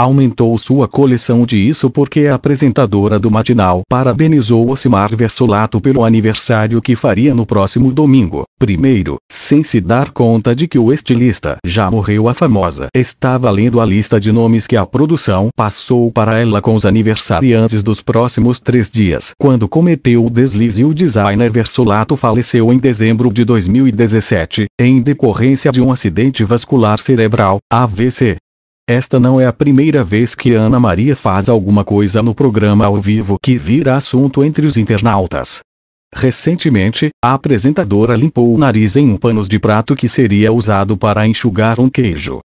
Aumentou sua coleção de isso porque a apresentadora do matinal parabenizou Osimar Versolato pelo aniversário que faria no próximo domingo. Primeiro, sem se dar conta de que o estilista já morreu a famosa estava lendo a lista de nomes que a produção passou para ela com os aniversariantes dos próximos três dias. Quando cometeu o deslize o designer Versolato faleceu em dezembro de 2017, em decorrência de um acidente vascular cerebral, AVC, esta não é a primeira vez que Ana Maria faz alguma coisa no programa ao vivo que vira assunto entre os internautas. Recentemente, a apresentadora limpou o nariz em um pano de prato que seria usado para enxugar um queijo.